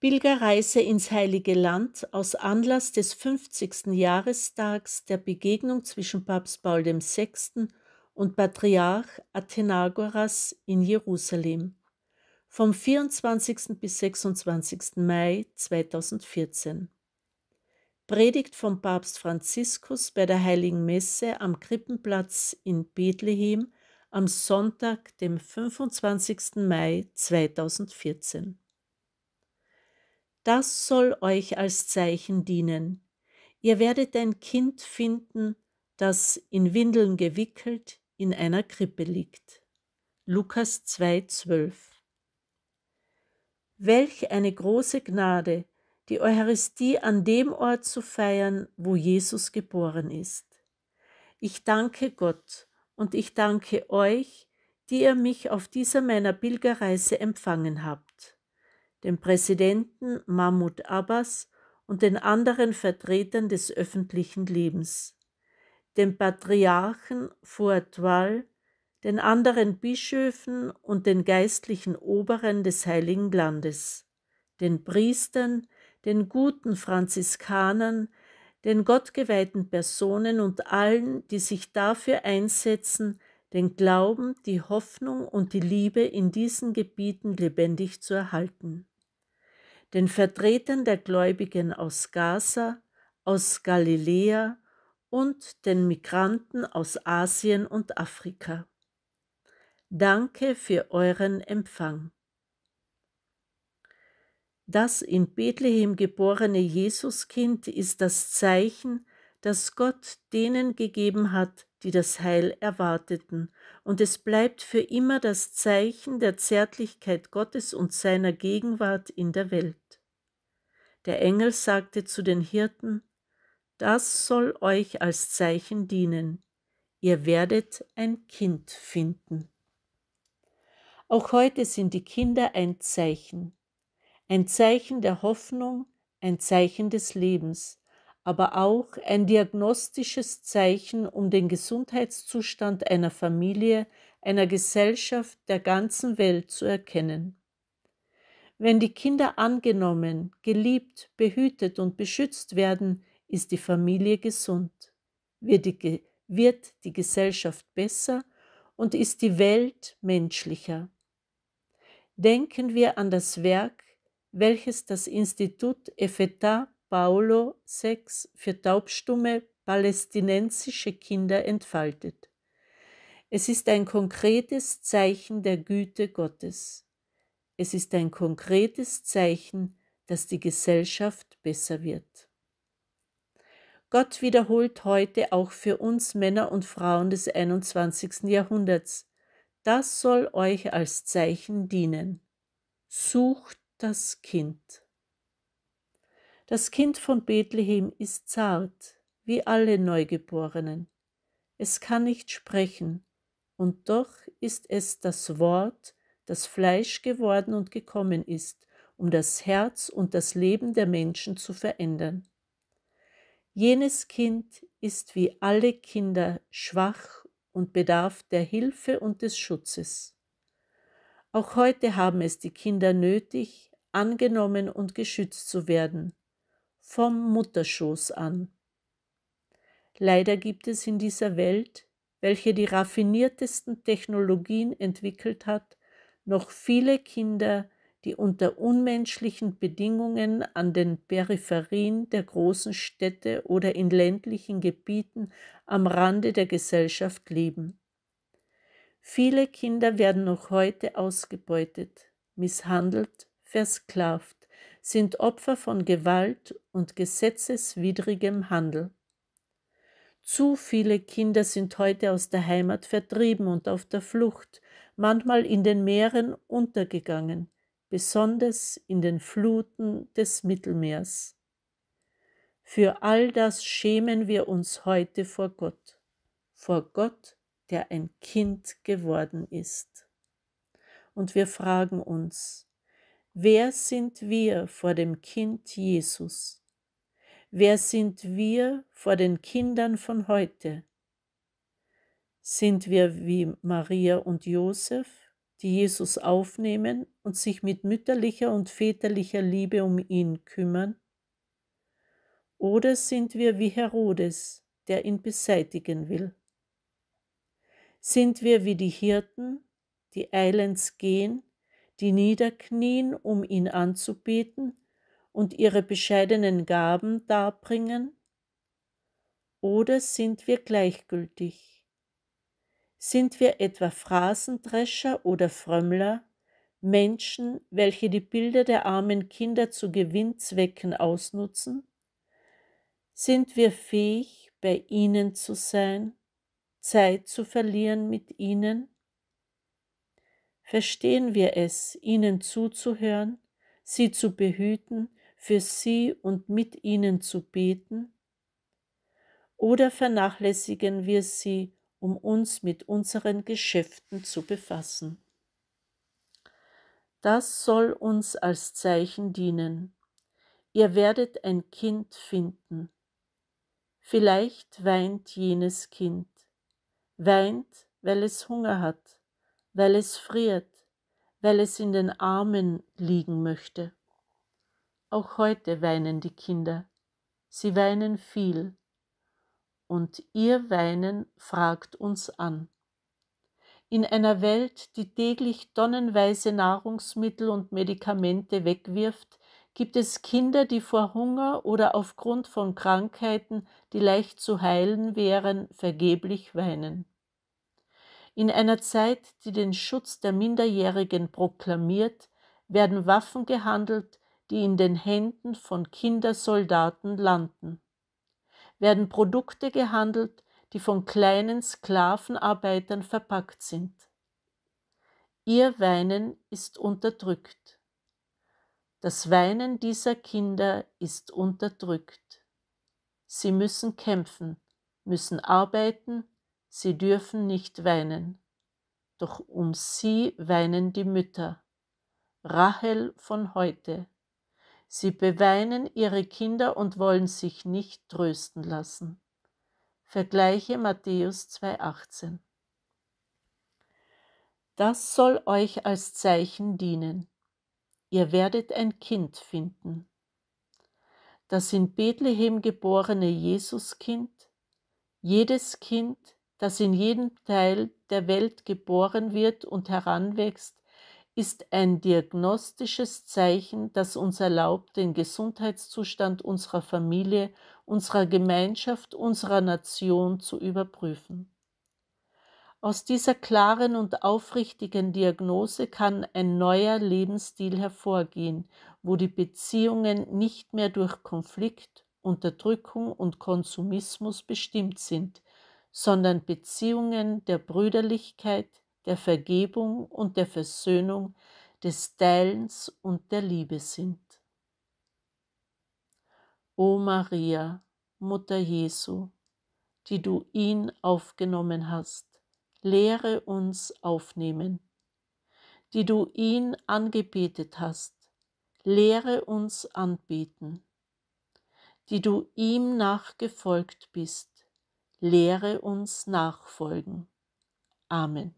Pilgerreise ins Heilige Land aus Anlass des 50. Jahrestags der Begegnung zwischen Papst Paul VI. und Patriarch Athenagoras in Jerusalem vom 24. bis 26. Mai 2014. Predigt vom Papst Franziskus bei der Heiligen Messe am Krippenplatz in Bethlehem am Sonntag, dem 25. Mai 2014. Das soll euch als Zeichen dienen. Ihr werdet ein Kind finden, das in Windeln gewickelt in einer Krippe liegt. Lukas 2,12 Welch eine große Gnade, die Eucharistie an dem Ort zu feiern, wo Jesus geboren ist. Ich danke Gott und ich danke euch, die ihr mich auf dieser meiner Pilgerreise empfangen habt dem Präsidenten Mahmoud Abbas und den anderen Vertretern des öffentlichen Lebens, dem Patriarchen Fuad Wal, den anderen Bischöfen und den geistlichen Oberen des Heiligen Landes, den Priestern, den guten Franziskanern, den gottgeweihten Personen und allen, die sich dafür einsetzen, den Glauben, die Hoffnung und die Liebe in diesen Gebieten lebendig zu erhalten den Vertretern der Gläubigen aus Gaza, aus Galiläa und den Migranten aus Asien und Afrika. Danke für euren Empfang. Das in Bethlehem geborene Jesuskind ist das Zeichen das Gott denen gegeben hat, die das Heil erwarteten, und es bleibt für immer das Zeichen der Zärtlichkeit Gottes und seiner Gegenwart in der Welt. Der Engel sagte zu den Hirten, Das soll euch als Zeichen dienen, ihr werdet ein Kind finden. Auch heute sind die Kinder ein Zeichen, ein Zeichen der Hoffnung, ein Zeichen des Lebens, aber auch ein diagnostisches Zeichen, um den Gesundheitszustand einer Familie, einer Gesellschaft, der ganzen Welt zu erkennen. Wenn die Kinder angenommen, geliebt, behütet und beschützt werden, ist die Familie gesund, wird die, wird die Gesellschaft besser und ist die Welt menschlicher. Denken wir an das Werk, welches das Institut Effetat Paulo 6 für taubstumme palästinensische Kinder entfaltet. Es ist ein konkretes Zeichen der Güte Gottes. Es ist ein konkretes Zeichen, dass die Gesellschaft besser wird. Gott wiederholt heute auch für uns Männer und Frauen des 21. Jahrhunderts. Das soll euch als Zeichen dienen. Sucht das Kind. Das Kind von Bethlehem ist zart, wie alle Neugeborenen. Es kann nicht sprechen, und doch ist es das Wort, das Fleisch geworden und gekommen ist, um das Herz und das Leben der Menschen zu verändern. Jenes Kind ist wie alle Kinder schwach und bedarf der Hilfe und des Schutzes. Auch heute haben es die Kinder nötig, angenommen und geschützt zu werden, vom Mutterschoß an. Leider gibt es in dieser Welt, welche die raffiniertesten Technologien entwickelt hat, noch viele Kinder, die unter unmenschlichen Bedingungen an den Peripherien der großen Städte oder in ländlichen Gebieten am Rande der Gesellschaft leben. Viele Kinder werden noch heute ausgebeutet, misshandelt, versklavt sind Opfer von Gewalt und gesetzeswidrigem Handel. Zu viele Kinder sind heute aus der Heimat vertrieben und auf der Flucht, manchmal in den Meeren untergegangen, besonders in den Fluten des Mittelmeers. Für all das schämen wir uns heute vor Gott, vor Gott, der ein Kind geworden ist. Und wir fragen uns, Wer sind wir vor dem Kind Jesus? Wer sind wir vor den Kindern von heute? Sind wir wie Maria und Josef, die Jesus aufnehmen und sich mit mütterlicher und väterlicher Liebe um ihn kümmern? Oder sind wir wie Herodes, der ihn beseitigen will? Sind wir wie die Hirten, die eilends gehen die niederknien, um ihn anzubeten und ihre bescheidenen Gaben darbringen? Oder sind wir gleichgültig? Sind wir etwa Phrasendrescher oder Frömmler, Menschen, welche die Bilder der armen Kinder zu Gewinnzwecken ausnutzen? Sind wir fähig, bei ihnen zu sein, Zeit zu verlieren mit ihnen? verstehen wir es, ihnen zuzuhören, sie zu behüten, für sie und mit ihnen zu beten? Oder vernachlässigen wir sie, um uns mit unseren Geschäften zu befassen? Das soll uns als Zeichen dienen. Ihr werdet ein Kind finden. Vielleicht weint jenes Kind, weint, weil es Hunger hat weil es friert, weil es in den Armen liegen möchte. Auch heute weinen die Kinder. Sie weinen viel. Und ihr Weinen fragt uns an. In einer Welt, die täglich tonnenweise Nahrungsmittel und Medikamente wegwirft, gibt es Kinder, die vor Hunger oder aufgrund von Krankheiten, die leicht zu heilen wären, vergeblich weinen. In einer Zeit, die den Schutz der Minderjährigen proklamiert, werden Waffen gehandelt, die in den Händen von Kindersoldaten landen. Werden Produkte gehandelt, die von kleinen Sklavenarbeitern verpackt sind. Ihr Weinen ist unterdrückt. Das Weinen dieser Kinder ist unterdrückt. Sie müssen kämpfen, müssen arbeiten, Sie dürfen nicht weinen, doch um sie weinen die Mütter. Rahel von heute. Sie beweinen ihre Kinder und wollen sich nicht trösten lassen. Vergleiche Matthäus 2,18. Das soll euch als Zeichen dienen. Ihr werdet ein Kind finden. Das in Bethlehem geborene Jesuskind, jedes Kind, das in jedem Teil der Welt geboren wird und heranwächst, ist ein diagnostisches Zeichen, das uns erlaubt, den Gesundheitszustand unserer Familie, unserer Gemeinschaft, unserer Nation zu überprüfen. Aus dieser klaren und aufrichtigen Diagnose kann ein neuer Lebensstil hervorgehen, wo die Beziehungen nicht mehr durch Konflikt, Unterdrückung und Konsumismus bestimmt sind, sondern Beziehungen der Brüderlichkeit, der Vergebung und der Versöhnung, des Teilens und der Liebe sind. O Maria, Mutter Jesu, die du ihn aufgenommen hast, lehre uns aufnehmen. Die du ihn angebetet hast, lehre uns anbeten. Die du ihm nachgefolgt bist, lehre uns nachfolgen. Amen.